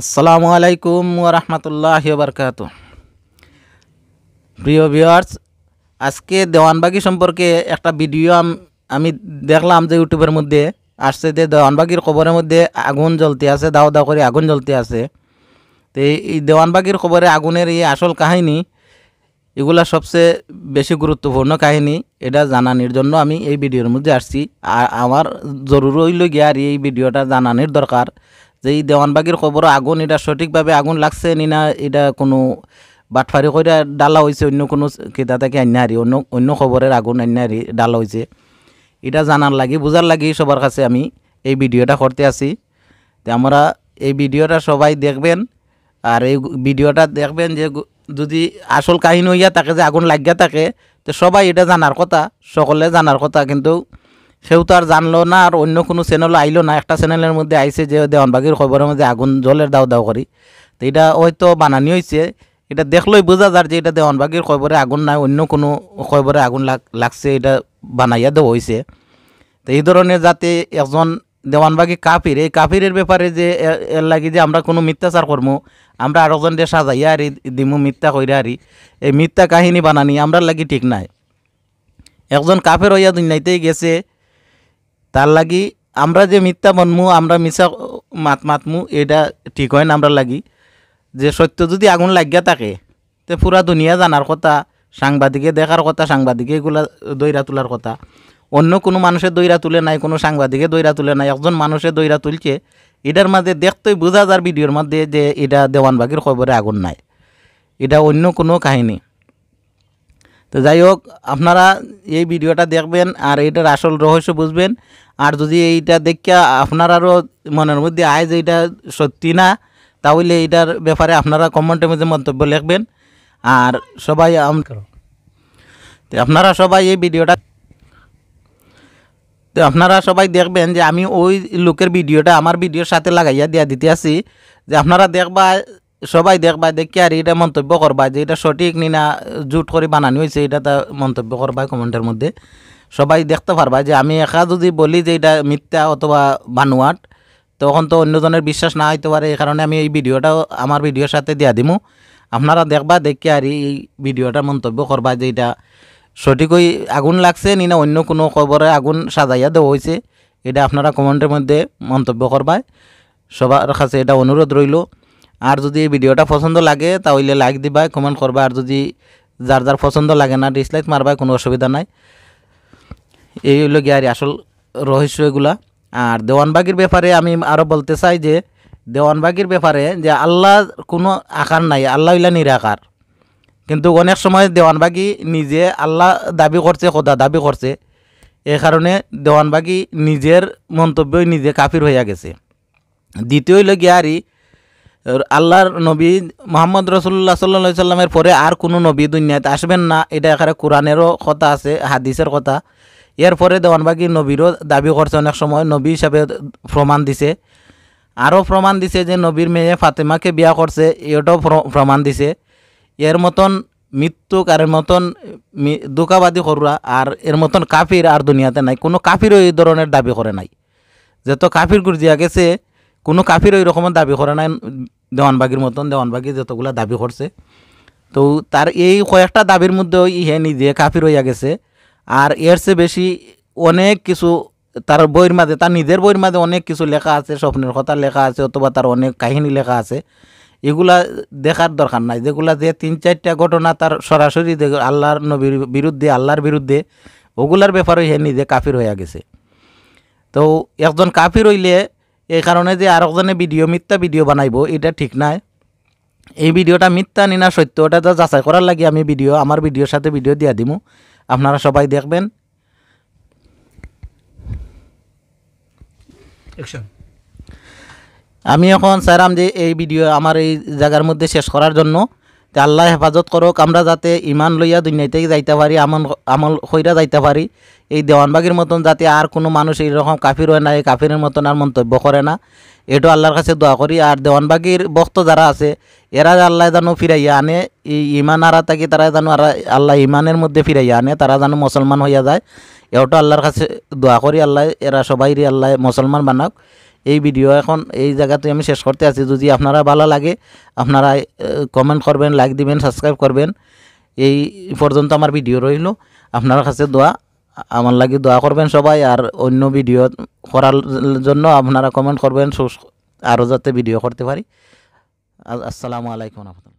আসসালামু আলাইকুম ওরহমতুল্লাহ বরকাত প্রিয় ভিওয়ার্স আজকে দেওয়ানবাগি সম্পর্কে একটা ভিডিও আমি দেখলাম যে ইউটিউবের মধ্যে আসছে যে দেওয়ানবাগির খবরের মধ্যে আগুন জ্বলতে আছে দাও দাও করে আগুন জ্বলতে আছে তো এই দেওয়ানবাগির খবরে আগুনের এই আসল কাহিনী এগুলা সবচেয়ে বেশি গুরুত্বপূর্ণ কাহিনী এটা জানানির জন্য আমি এই ভিডিওর মধ্যে আসছি আর আমার জরুরি হইল গিয়ে আর এই ভিডিওটা জানানির দরকার যে এই দেওয়ানবাগির খবর আগুন এটা সঠিকভাবে আগুন লাগছে নি না এটা কোনো বাটফারি করে ডালা হয়েছে অন্য কোনো কেতা থেকে আন্যাহারি অন্য অন্য খবরের আগুন আন্যাহারি ডালা হয়েছে এটা জানার লাগি বোঝার লাগি সবার কাছে আমি এই ভিডিওটা করতে আসি তো আমরা এই ভিডিওটা সবাই দেখবেন আর এই ভিডিওটা দেখবেন যে যদি আসল কাহিনী হইয়া থাকে যে আগুন লাগিয়া থাকে তো সবাই এটা জানার কথা সকলে জানার কথা কিন্তু সেও তো আর জানলো না আর অন্য কোনো চ্যানেল আইলো না একটা চ্যানেলের মধ্যে আইছে যে দেওয়ানবাগির খবরের মধ্যে আগুন জলের দাও দাও করি তো এটা হয়তো বানানি হয়েছে এটা দেখলেই বোঝা যার যে এটা দেওয়ানবাগির খবরে আগুন নাই অন্য কোনো খবরে আগুন লাগছে এটা বানাইয়া দেওয়া হয়েছে তো এই ধরনের যাতে একজন দেওয়ানবাগি কাফির এই কাফিরের ব্যাপারে যে এর লাগে যে আমরা কোনো মিথ্যাচার করবো আমরা আরেকজন দিয়ে সাজাইয়া আরি দিমু মিথ্যা কইরা আরি এই মিথ্যা কাহিনী বানানি আমরা লাগি ঠিক নাই একজন কাফের হইয়া দিন নাইতেই গেছে তার লাগি আমরা যে মিথ্যা মনমু আমরা মিছা মাত মাতমু এটা ঠিক হয় না আমরা লাগি যে সত্য যদি আগুন লাগিয়া থাকে তে পুরা দুনিয়া জানার কথা সাংবাদিকে দেখার কথা সাংবাদিকে এগুলা দৈরা তোলার কথা অন্য কোনো মানুষের দৈরা তুলে নাই কোনো সাংবাদিকে দৈরা তুলে নাই একজন মানুষের দৈরা তুলছে এটার মাঝে দেখতেই বোঝা যার ভিডিওর মধ্যে যে এটা দেওয়ানবাগির খবরে আগুন নাই এটা অন্য কোনো কাহিনী তো যাই হোক আপনারা এই ভিডিওটা দেখবেন আর এটার আসল রহস্য বুঝবেন আর যদি এইটা দেখে আরও মনের মধ্যে আয় যে এটা সত্যি না তাহলে এটার ব্যাপারে আপনারা কমেন্টের মধ্যে মন্তব্য লিখবেন আর সবাই তো আপনারা সবাই এই ভিডিওটা তো আপনারা সবাই দেখবেন যে আমি ওই লোকের ভিডিওটা আমার ভিডিওর সাথে লাগাইয়া দিয়া দিতে আসি যে আপনারা দেখবা সবাই দেখবা দেখি আর এটা মন্তব্য করবা যে এটা সঠিক নি না জুট করে বানানি হয়েছে এটা তো মন্তব্য করবা কমেন্টের মধ্যে সবাই দেখতে পারবা যে আমি একা যদি বলি যে এটা মিথ্যা অথবা বানোয়াট তখন তো অন্যজনের বিশ্বাস না হইতে পারে এই কারণে আমি এই ভিডিওটাও আমার ভিডিওর সাথে দিয়া দিমু আপনারা দেখবা দেখি আর এই ভিডিওটা মন্তব্য করবা যে এটা সঠিকই আগুন লাগছে নি না অন্য কোনো খবরে আগুন সাজাইয়া দেওয়া হয়েছে এটা আপনারা কমেন্টের মধ্যে মন্তব্য করবায় সবার কাছে এটা অনুরোধ রইল আর যদি এই ভিডিওটা পছন্দ লাগে তাহলে লাইক দিবা কমেন্ট করবা আর যদি যার যার পছন্দ লাগে না ডিসলাইক মারবা কোনো অসুবিধা নাই এই হইল গিয়ে আর আসল রহস্য এগুলা আর দেওয়ানবাগির ব্যাপারে আমি আরও বলতে চাই যে দেওয়ানবাগির ব্যাপারে যে আল্লাহ কোনো আকার নাই আল্লাহ হইলা নিরাকার কিন্তু অনেক সময় দেওয়ানবাগি নিজে আল্লাহ দাবি করছে খোদা দাবি করছে এ কারণে দেওয়ানবাগি নিজের মন্তব্যই নিজে কাফির হইয়া গেছে দ্বিতীয় লগিয়ারি আল্লাহর নবী মোহাম্মদ রসুল্লাহ সাল্লা সাল্লামের পরে আর কোনো নবী দুনিয়াতে আসবেন না এটা এখানে কোরআনেরও কথা আছে হাদিসের কথা এরপরে দেওয়ানবাগি নবীরও দাবি করছে অনেক সময় নবী হিসাবে প্রমাণ দিছে আরও প্রমাণ দিছে যে নবীর মেয়ে ফাতেমাকে বিয়া করছে এটাও প্রমাণ দিছে এর মতন মৃত্যুক আর এর মতন দুকাবাদী করুরা আর এর মতন কাফির আর দুনিয়াতে নাই কোনো কাফিরও এই ধরনের দাবি করে নাই যেহেতু কাফির গুরজিয়া গেছে কোনো কাফির ওই রকমের দাবি করে নাই দেওয়ানবাগির মতন দেওয়ানবাগি যতগুলো দাবি করছে তো তার এই কয়েকটা দাবির মধ্যে ইহে নিজে কাফির হইয়া গেছে আর এর চেয়ে বেশি অনেক কিছু তার বইয়ের মাঝে তার নিজের বইয়ের মাঝে অনেক কিছু লেখা আছে স্বপ্নের কথা লেখা আছে অথবা তার অনেক কাহিনী লেখা আছে এগুলা দেখার দরকার নাই যেগুলা যে তিন চারটা ঘটনা তার সরাসরি আল্লাহর নবীর বিরুদ্ধে আল্লাহর বিরুদ্ধে ওগুলার ব্যাপারে হে নিজে কাফির হইয়া গেছে তো একজন কাফির হইলে এই কারণে যে আরেকজনে ভিডিও মিথ্যা ভিডিও বানাইব এটা ঠিক নাই এই ভিডিওটা মিথ্যা নি না সত্য ওটা তো যাচাই করার লাগে আমি ভিডিও আমার ভিডিওর সাথে ভিডিও দিয়া দিব আপনারা সবাই দেখবেন আমি এখন চাইলাম যে এই ভিডিও আমার এই জায়গার মধ্যে শেষ করার জন্য তে আল্লাহ হেফাজত করক আমরা যাতে ইমান লইয়া দুনিয়াতে যাইতে পারি আমল আমল হইরা যাইতে পারি এই দেওয়ানবাগির মতন যাতে আর কোনো মানুষ এইরকম কাফির হয় না এই কাফিরের মতন আর মন্তব্য করে না এটা আল্লাহর কাছে দোয়া করি আর দেওয়ানবাগির বক্ত যারা আছে এরা আল্লাহ জানো ফিরাইয়া আনে এই ইমান আরা থাকি তারা জানো আর আল্লাহ ইমানের মধ্যে ফিরাইয়া আনে তারা জানো মুসলমান হইয়া যায় এটাও আল্লাহর কাছে দোয়া করি আল্লাহ এরা সবাই আল্লাহ মুসলমান বানাক এই ভিডিও এখন এই জায়গাতে আমি শেষ করতে আছি যদি আপনারা ভালো লাগে আপনারা কমেন্ট করবেন লাইক দিবেন সাবস্ক্রাইব করবেন এই পর্যন্ত আমার ভিডিও রইল আপনার কাছে দোয়া আমার লাগে দোয়া করবেন সবাই আর অন্য ভিডিও করার জন্য আপনারা কমেন্ট করবেন আরও যাতে ভিডিও করতে পারি আসসালামু আলাইকুম